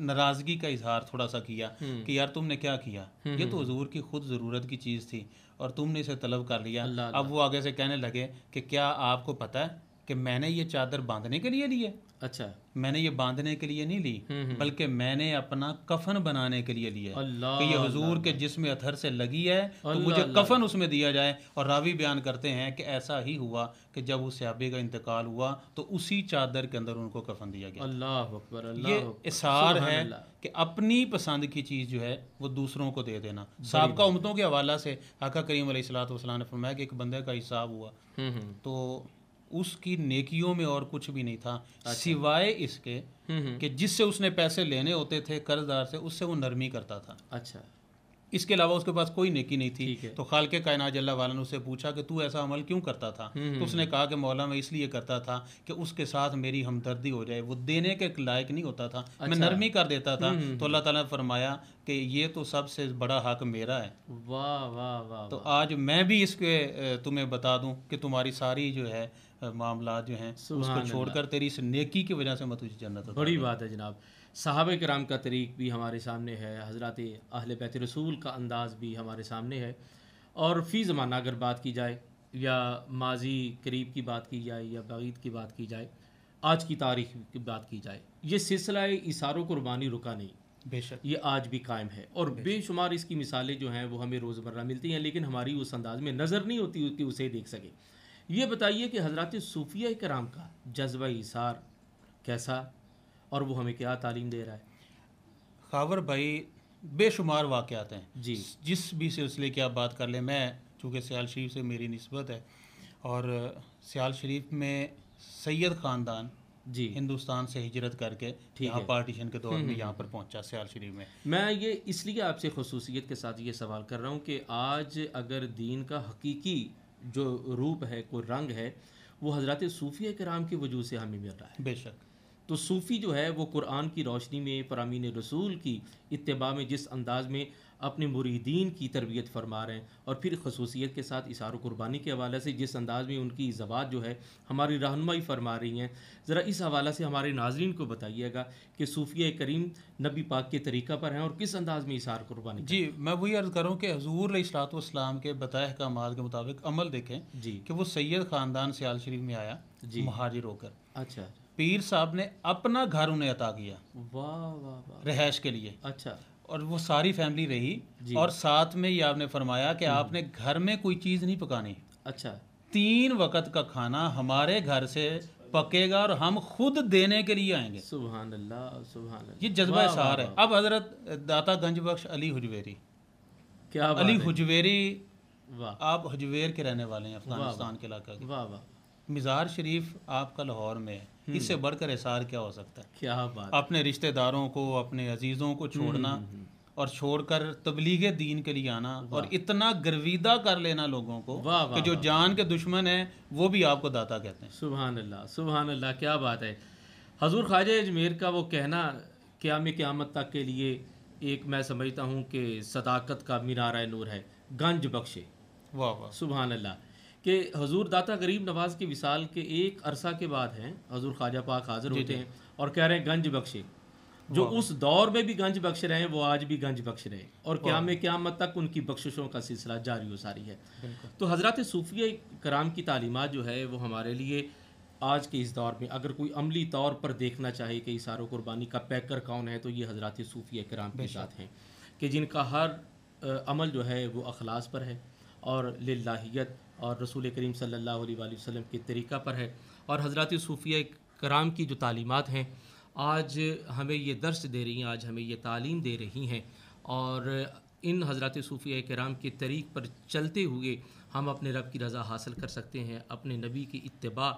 नाराजगी का इजहार थोड़ा सा किया हम्म। कि यार तुमने क्या किया हम्म। ये तो हजूर की खुद ज़रूरत की चीज़ थी और तुमने इसे तलब कर लिया अब वो आगे से कहने लगे कि क्या आपको पता है कि मैंने ये चादर बांधने के लिए ली है अच्छा मैंने ये बांधने के लिए नहीं ली हम्म, हम्म। बल्कि मैंने अपना कफन बनाने के लिए लिया कि ये हजूर के जिसम अथर से लगी है तो मुझे कफन उसमें दिया जाए और रावी बयान करते हैं कि ऐसा ही हुआ कि जब उस सहाबे का इंतकाल हुआ तो उसी चादर के अंदर उनको कफन दिया गया अल्लाह अकबर ये इशार है कि अपनी पसंद की चीज़ जो है वो दूसरों को दे देना सबका उमतों के हवाला से आका करीम सलाम ने फरमाया कि एक बंदे का हिसाब हुआ हम्म, तो उसकी नेकियों में और कुछ भी नहीं था अच्छा। सिवाय इसके हम्म, हम्म। कि जिससे उसने पैसे लेने होते थे कर्जदार से उससे वो नरमी करता था अच्छा इसके अलावा उसके पास कोई नेकी नहीं थी तो खाल के कायनाज अल्लाह वाला ने उससे पूछा कि तू ऐसा अमल क्यों करता था हम्म, तो उसने कहा कि मौला मैं इसलिए करता था कि उसके साथ मेरी हमदर्दी हो जाए वो देने के लायक नहीं होता था अच्छा। मैं नरमी कर देता था तो अल्लाह ताला ने फरमाया कि ये तो सबसे बड़ा हक मेरा है वाह वाह वाह तो आज मैं भी इसके तुम्हें बता दूँ कि तुम्हारी सारी जो है मामला जो हैं उसको छोड़कर तेरी इस नेकी की वजह से मैं तुझे जन्नत बड़ी बात है जनाब साहब कराम का तरीक भी हमारे सामने है हज़रत अहल बैत रसूल का अंदाज़ भी हमारे सामने है और फ़ी ज़माना अगर बात की जाए या माजी करीब की बात की जाए या बगीद की बात की जाए आज की तारीख की बात की जाए ये सिलसिला इशारों कुर्बानी रुका नहीं बेशक ये आज भी कायम है और बेशुमार इसकी मिसालें जो हैं वो हमें रोज़मर्रा मिलती हैं लेकिन हमारी उस अंदाज़ में नज़र नहीं होती कि उसे देख सके ये बताइए कि हजरत सूफिया कराम का जज्बा इशार कैसा और वो हमें क्या तालीम दे रहा है खावर भाई बेशुमार वाक़ात हैं जी जिस भी सिलसिले की आप बात कर लें मैं चूँकि सयाल शरीफ से मेरी नस्बत है और सयाल शरीफ में सैयद ख़ानदान जी हिंदुस्तान से हिजरत करके यहाँ पार्टीशन के दौर में हम्म, हम्म। यहाँ पर पहुँचा सयाल शरीफ में मैं ये इसलिए आपसे खसूसियत के साथ ये सवाल कर रहा हूँ कि आज अगर दीन का हकीकी जो रूप है कोई रंग है वो हज़रत के राम के वजूद से हमें मिल रहा है बेशक तो सूफ़ी जो है वो कुरान की रोशनी में परामीन रसूल की इतबा में जिस अंदाज में अपने मुरीदीन की तरबियत फरमा रहे हैं और फिर खसूसियत के साथ इशार क़ुरबानी के हवाले से जिस अंदाज में उनकी जबात जो है हमारी रहनमई फरमा रही हैं ज़रा इस हवाले से हमारे नाजरन को बताइएगा कि सूफिया करीम नबी पाक के तरीक़ा पर हैं और किस अंदाज में इशार कुरबानी जी मैं वही अर्ज़ करूँ कि हजूर सलाम के बताए माल के मुताबिक अमल देखें जी कि वो सैयद ख़ानदान सियाल शरीफ में आया जी महाजिर होकर अच्छा पीर साहब ने अपना घर उन्हें अता किया वाह वाह वाह रहायश के लिए अच्छा और वो सारी फैमिली रही और साथ में ये आपने फरमाया कि हम्म। आपने घर में कोई चीज़ नहीं पकानी अच्छा तीन वक्त का खाना हमारे घर से पकेगा और हम खुद देने के लिए आएंगे सुबह सुबह ये जज्बा सार है अब हजरत दाता गंज बख्श अली हुजवेरी क्या अली हुजवेरी आप हुजवेर के रहने वाले हैं अफगानिस्तान के इलाका वाह वाह मिज़ार शरीफ आपका लाहौर में है इससे हम्म। बढ़कर एसार क्या हो सकता है क्या बात अपने रिश्तेदारों को अपने अजीज़ों को हम्म, छोड़ना हम्म, और छोड़कर तबलीग दीन के लिए आना और इतना गर्विदा कर लेना लोगों को वाह कि जो जान के दुश्मन है वो भी आपको दाता कहते हैं सुबहान अल्लाह सुबह अल्लाह क्या बात है हजूर ख्वाजा अजमेर का वो कहना क्याम क़्यामत तक के लिए एक मैं समझता हूँ कि सदाकत का मीनारा नूर है गंज बख्शे वाह वाह सुबह अल्लाह कि हजूर दाता गरीब नवाज के विसाल के एक अरसा के बाद हैं हजूर ख्वाजा पाक हाजिर होते हैं और कह रहे हैं गंज बख्शे जो उस दौर में भी गंज बख्श रहे हैं वो आज भी गंज बख्श रहे हैं और क्या में क्या मत तक उनकी बख्शिशों का सिलसिला जारी सारी है तो हजरत सूफिया कराम की तालीमत जो है वो हमारे लिए आज के इस दौर में अगर कोई अमली तौर पर देखना चाहे कि इशारो कुर्बानी का पैकर कौन है तो ये हजरत सूफिया कराम के साथ हैं कि जिनका हर अमल जो है वो अखलास पर है और लाहीत और रसूल करीम सल्ला वसम के तरीक़ा पर है और हज़रत सूफिया कराम की जो तालीमत हैं आज हमें ये दर्श दे रही हैं आज हमें ये तालीम दे रही हैं और इन हज़रत सूफिया कराम के तरीक़ पर चलते हुए हम अपने रब की रज़ा हासिल कर सकते हैं अपने नबी की इतबा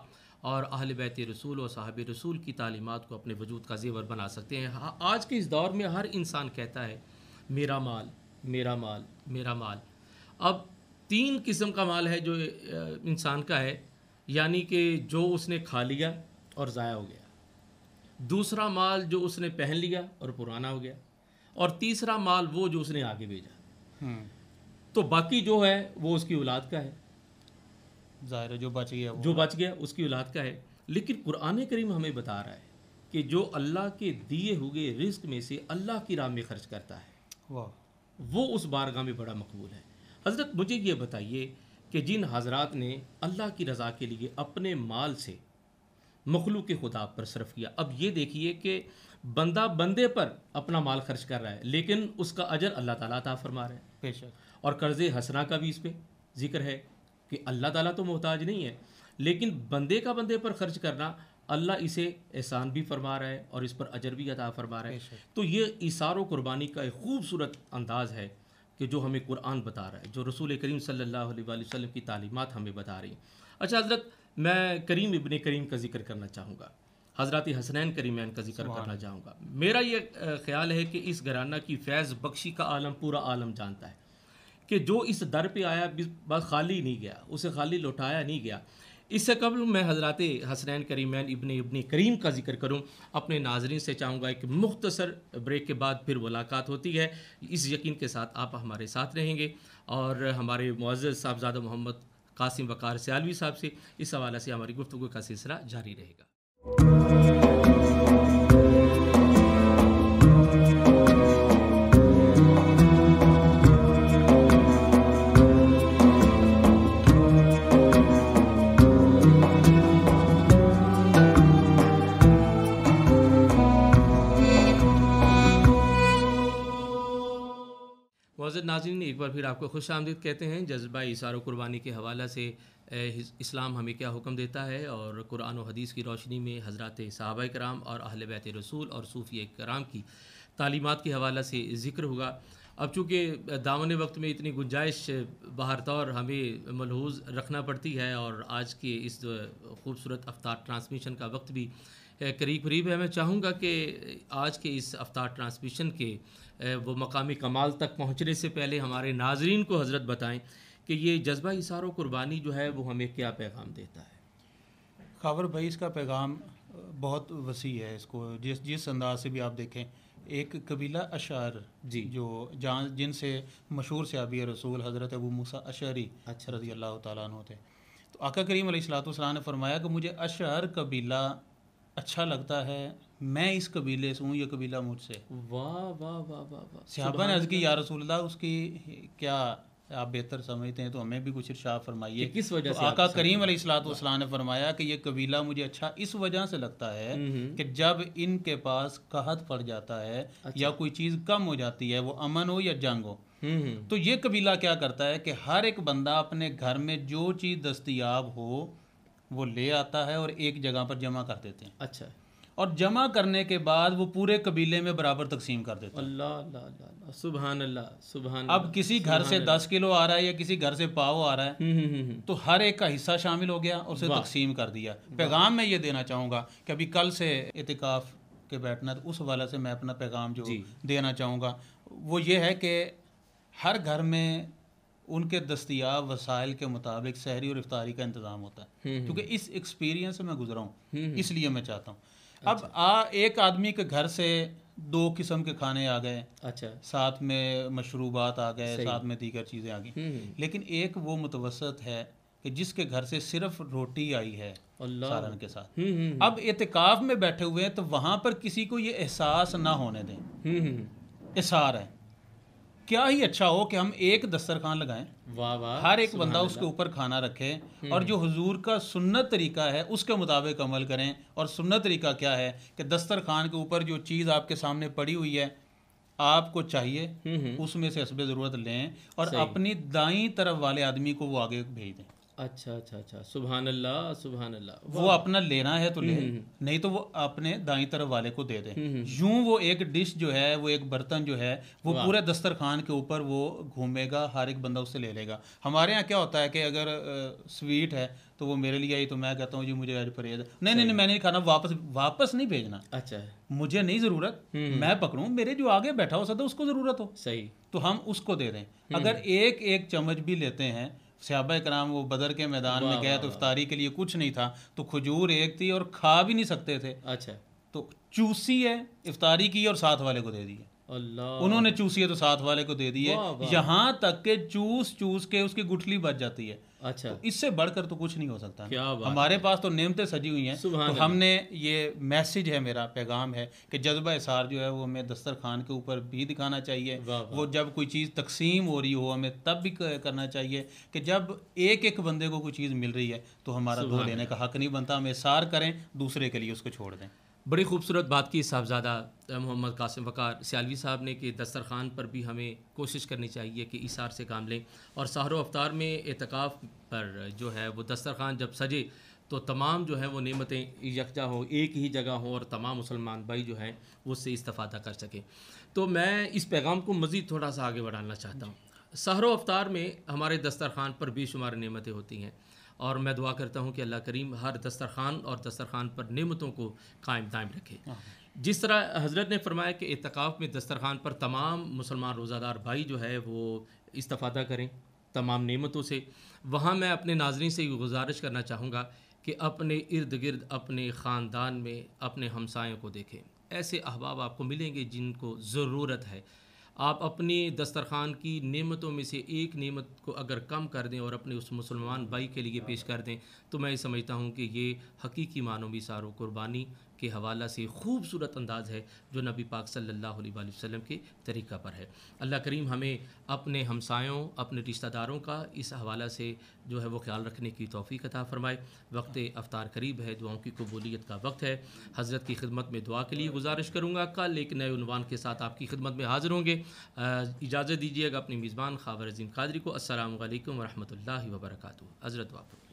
और अहल बैत रसूल और साहब रसूल की तालीमत को अपने वजूद का जेवर बना सकते हैं हाँ, आज के इस दौर में हर इंसान कहता है मेरा माल मेरा माल मेरा माल अब तीन किस्म का माल है जो इंसान का है यानी कि जो उसने खा लिया और ज़ाया हो गया दूसरा माल जो उसने पहन लिया और पुराना हो गया और तीसरा माल वो जो उसने आगे भेजा हम्म। तो बाकी जो है वो उसकी औलाद का है ज़ाहिर जो बच गया जो बच गया उसकी औलाद का है लेकिन कुरान करीम हमें बता रहा है कि जो अल्लाह के दिए हुए रिस्क में से अल्लाह की राह में खर्च करता है वाह वो उस बारगाह में बड़ा मकबूल है हज़रत मुझे ये बताइए कि जिन हजरात ने अल्लाह की रज़ा के लिए अपने माल से मखलू के खुदा पर सर्फ किया अब ये देखिए कि बंदा बंदे पर अपना माल खर्च कर रहा है लेकिन उसका अजर अल्लाह ताला ता फरमा रहा है बेशक और कर्ज़ हसना का भी इस पर जिक्र है कि अल्लाह ताला तो मोहताज नहीं है लेकिन बंदे का बंदे पर खर्च करना अल्लाह इसे एहसान भी फरमा रहा है और इस पर अजर भी अता फरमा रहा है तो ये इशारो कुर्बानी का एक खूबसूरत अंदाज़ है कि जो हमें कुरान बता रहा है जो रसूल करीम सल्लल्लाहु अलैहि वसल्लम की तालीमत हमें बता रही अच्छा हज़रत मैं करीम इबन करीम का जिक्र करना चाहूँगा हज़रत हसनैन करीम का जिक्र करना चाहूँगा मेरा ये ख्याल है कि इस घराना की फैज़ बख्शी का आलम पूरा आलम जानता है कि जो इस दर पर आया बस खाली नहीं गया उसे खाली लौटाया नहीं गया इससे कबल मैं हजरत हसनैन करीमैन इबन इबन करीम का जिक्र करूँ अपने नाजरन से चाहूँगा एक मुख्तसर ब्रेक के बाद फिर मुलाकात होती है इस यकीन के साथ आप हमारे साथ रहेंगे और हमारे मुआज़ साहबजादा मोहम्मद कासिम वकार सियालवी साहब से इस हवाले से हमारी गुफ्तु का सिलसिला जारी रहेगा नौजर नाजरीन एक बार फिर आपको खुश आमदीद कहते हैं जज्बा इशार कुर्बानी के हवाले से इस्लाम हमें क्या हुक्म देता है और कुरान और हदीस की रोशनी में हज़रत साहब कराम और अहल बैत रसूल और सूफ़ी कराम की तालीमत के हवाले से ज़िक्र होगा अब चूँकि दामन वक्त में इतनी गुंजाइश बाहर तौर हमें मलहूज रखना पड़ती है और आज के इस खूबसूरत अफ्तार ट्रांसमिशन का वक्त भी करीब करीब है मैं चाहूँगा कि आज के इस अफ्तार ट्रांसमिशन के वो मकामी कमाल तक पहुँचने से पहले हमारे नाजरन को हज़रत बताएँ कि ये जज्बा इशार क़ुरबानी जो है वो हमें क्या पैगाम देता है खबर भाई इसका पैगाम बहुत वसी है इसको जिस जिस अंदाज से भी आप देखें एक कबीला अशार जी जो जहाँ जिनसे मशहूर सियाबी रसूल हज़रत अबू मूसा अशरी अच्छा रजी अल्लाह तन थे तो आका करीम सलाम ने फरमाया कि मुझे अशार कबीला अच्छा लगता है मैं इस कबीले से हूँ ये कबीला मुझसे वाह वाह वाह वाह वाह सिहाबा ने अर्ज की या रसूल्ला उसकी क्या आप बेहतर समझते हैं तो हमें भी कुछ इर्शा फरमाइए किस वजह तो से आका करीम सलाम ने फरमाया कि ये कबीला मुझे अच्छा इस वजह से लगता है हम्म, हम्म। कि जब इनके पास कहत पड़ जाता है अच्छा। या कोई चीज़ कम हो जाती है वो अमन हो या जंग हो हम्म, तो ये कबीला क्या करता है कि हर एक बंदा अपने घर में जो चीज़ दस्तियाब हो वो ले आता है और एक जगह पर जमा कर देते हैं अच्छा और जमा करने के बाद वो पूरे कबीले में बराबर तकसीम कर देते सुबह सुबह अब किसी घर से दस किलो आ रहा है या किसी घर से पाव आ रहा है हम्म, हम्म, हम्म, तो हर एक का हिस्सा शामिल हो गया और उसे तकसीम कर दिया पैगाम मैं ये देना चाहूँगा कि अभी कल से इतिकाफ के बैठना तो उस वाला से मैं अपना पैगाम जो देना चाहूँगा वो ये है कि हर घर में उनके दस्तियाब वसाइल के मुताबिक शहरी और इफ्तारी का इंतज़ाम होता है क्योंकि इस एक्सपीरियंस से मैं गुजरा हूँ इसलिए मैं चाहता हूँ अब अच्छा। आ एक आदमी के घर से दो किस्म के खाने आ गए अच्छा साथ में मशरूबात आ गए साथ में दीगर चीज़ें आ गई हम्म, हम्म। लेकिन एक वो मुतवसत है कि जिसके घर से सिर्फ रोटी आई है सालन के साथ हम्म, अब एहतिकाफ में बैठे हुए हैं तो वहां पर किसी को ये एहसास ना होने दें इशार है क्या ही अच्छा हो कि हम एक दस्तरखान लगाएं वाह वाह हर एक बंदा उसके ऊपर खाना रखे हम्म। और जो हुजूर का सुन्नत तरीका है उसके मुताबिक अमल करें और सुन्नत तरीका क्या है कि दस्तरखान के ऊपर जो चीज़ आपके सामने पड़ी हुई है आपको चाहिए हम्म, हम्म। उसमें से हसब ज़रूरत लें और अपनी दाई तरफ वाले आदमी को वो आगे भेज दें अच्छा अच्छा अच्छा सुबहान अल्लाह सुबहान अल्लाह वो अपना लेना है तो ले हम्म, हम्म, हम्म। नहीं तो वो अपने दाई तरफ वाले को दे दे यूं वो एक डिश जो है वो एक बर्तन जो है वो पूरे दस्तरखान के ऊपर वो घूमेगा हर एक बंदा उससे ले लेगा हमारे यहाँ क्या होता है कि अगर आ, स्वीट है तो वो मेरे लिए आई तो मैं कहता हूँ जी मुझे आज परहेज नहीं नहीं नहीं मैंने खाना वापस वापस नहीं भेजना अच्छा मुझे नहीं ज़रूरत मैं पकड़ू मेरे जो आगे बैठा हो सकता है उसको ज़रूरत हो सही तो हम उसको दे दें अगर एक एक चम्मच भी लेते हैं सहाबा कराम वो बदर के मैदान में गए तो इफ्तारी के लिए कुछ नहीं था तो खजूर एक थी और खा भी नहीं सकते थे अच्छा तो चूसी है इफ्तारी की और साथ वाले को दे दी अल्लाह उन्होंने चूसी है तो साथ वाले को दे दी है यहाँ तक के चूस चूस के उसकी गुठली बच जाती है अच्छा तो इससे बढ़कर तो कुछ नहीं हो सकता क्या बात हमारे पास तो नियमतें सजी हुई हैं तो हमने ये मैसेज है मेरा पैगाम है कि जज्बा इसार जो है वो हमें दस्तर खान के ऊपर भी दिखाना चाहिए वो जब कोई चीज़ तकसीम हो रही हो हमें तब भी करना चाहिए कि जब एक एक बंदे को कोई चीज़ मिल रही है तो हमारा दो लेने का हक नहीं बनता हम इसार करें दूसरे के लिए उसको छोड़ दें बड़ी खूबसूरत बात की साहबजादा मोहम्मद कासिम वक़ार सियालवी साहब ने कि दस्तरखान पर भी हमें कोशिश करनी चाहिए कि इसार से काम लें और सहर अवतार में एतकाफ़ पर जो है वो दस्तरखान जब सजे तो तमाम जो है वो नेमतें यकजा हों एक ही जगह हों और तमाम मुसलमान भाई जो हैं उससे इस्तफा कर सकें तो मैं इस पैगाम को मज़ीद थोड़ा सा आगे बढ़ाना चाहता हूँ सहर अवतार में हमारे दस्तरखान पर बेशुमार नेमतें होती हैं और मैं दुआ करता हूँ कि अल्लाह करीम हर दस्तरखान और दस्तरखान पर नमतों को कायम दायम रखे जिस तरह हज़रत ने फरमाया कि इतकाफ़ में दस्तरखान पर तमाम मुसलमान रोज़ादार भाई जो है वो इस्तफ़ादा करें तमाम नमतों से वहाँ मैं अपने नाजरन से ये गुजारिश करना चाहूँगा कि अपने इर्द गिर्द अपने ख़ानदान में अपने हमसायों को देखें ऐसे अहबाब आपको मिलेंगे जिनको ज़रूरत है आप अपने दस्तरखान की नेमतों में से एक नेमत को अगर कम कर दें और अपने उस मुसलमान भाई के लिए पेश कर दें तो मैं समझता हूँ कि ये हकीकी मानों में सारो कुर्बानी के हवाला से खूबसूरत अंदाज़ है जो नबी पाक सल्लल्लाहु अलैहि वसल्लम के तरीक़ा पर है अल्लाह करीम हमें अपने हमसायों अपने रिश्तेदारों का इस हवाला से जो है वो ख्याल रखने की तोफ़ी अता फ़रमाए वक्त अवतार करीब है दुआओं की कबूलीत का वक्त है हज़रत की खिदमत में दुआ के लिए गुजारिश करूँगा कल एक नए उनवान के साथ आपकी खिदमत में हाज़िर होंगे इजाज़त दीजिएगा अपनी मेज़बान खावर अजीम कादरी को असल वरम् वबरक हज़रत वापस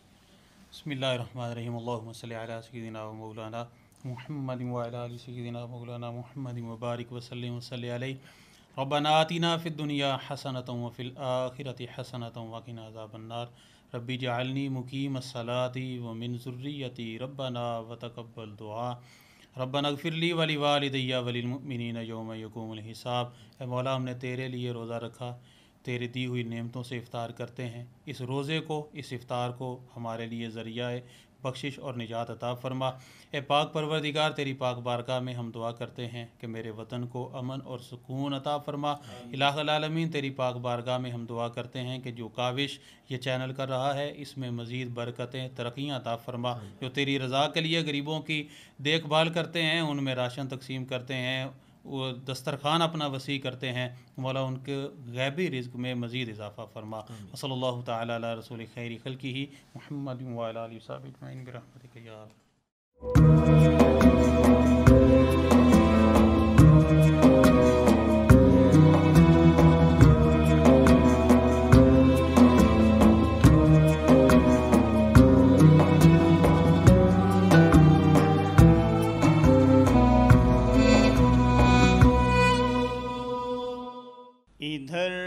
बसमीम सदीना मौलाना मोहम्मद सदना मौलाना मोहम्मद मुबारक वसलम वसल रबानातना फ़िदुनिया हसनत वफ़िल आखिरत हसनत वकिन अजाबन्नार रबी जालनी मुकीम सलाती व मनजुर्रियती रबना व तकबल दुआ रबन अगफिरली वली वालदैया वलिमिन योम यकूमल हिसाब ए मौला हमने तेरे लिए रोज़ा रखा तेरे दी हुई नेमतों से इफ़ार करते हैं इस रोज़े को इस इफ़ार को हमारे लिए ज़रिया बख्शिश और निजात अता फरमा ए पाक परवरदिगार तेरी पाक बारगाह में हम दुआ करते हैं कि मेरे वतन को अमन और सुकून अता फरमा इलामीन तेरी पाक बारगाह में हम दुआ करते हैं कि जो काविश ये चैनल कर रहा है इसमें मज़ीद बरकतें तरक्याँ अता फरमा जो तेरी रज़ा के लिए गरीबों की देखभाल करते हैं उनमें राशन तकसीम करते हैं वो दस्तरखान अपना वसी करते हैं मौला उनके गैबी रिज्क में मज़ीद इजाफ़ा फरमा वसल तला रसूल खैर खल की ही महमद वाल साबिक निधर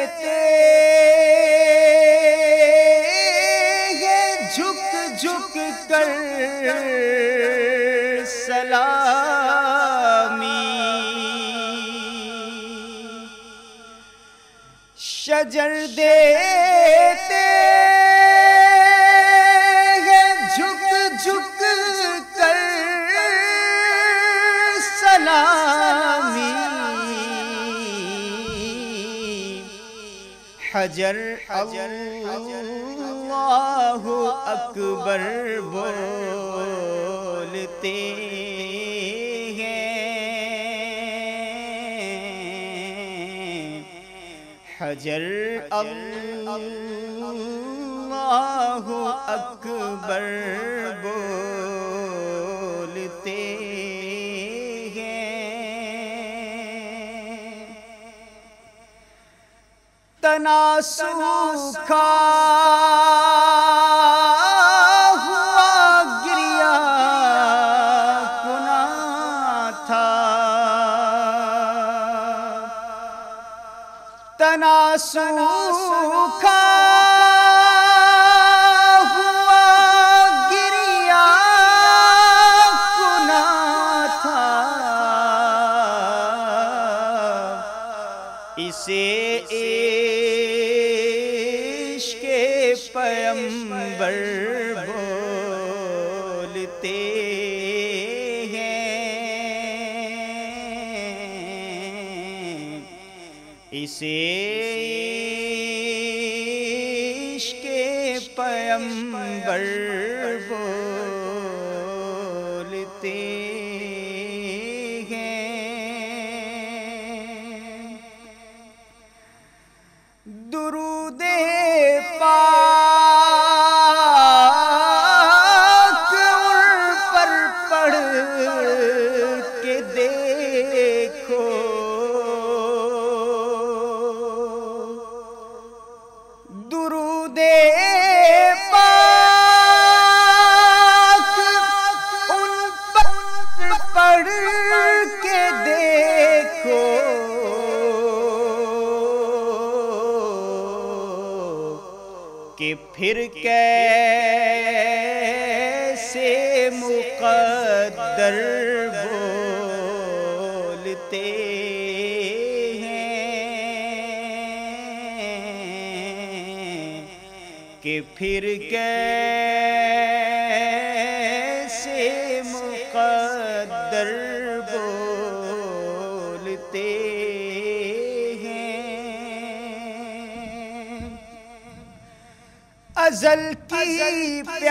लेते ये झुक झुक कर सलामी शजर दे हजर हजर अल्लाह अकबर बोलते हैं हजर अल्लाह अकबर तना सूखा हुआ गिरिया कुना था तना सूखा पैगंबर बोलते हैं इसे गई प्यास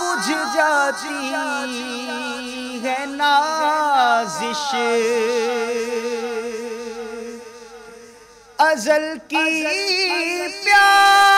बुझ जाती है नाजिश अजल की प्यास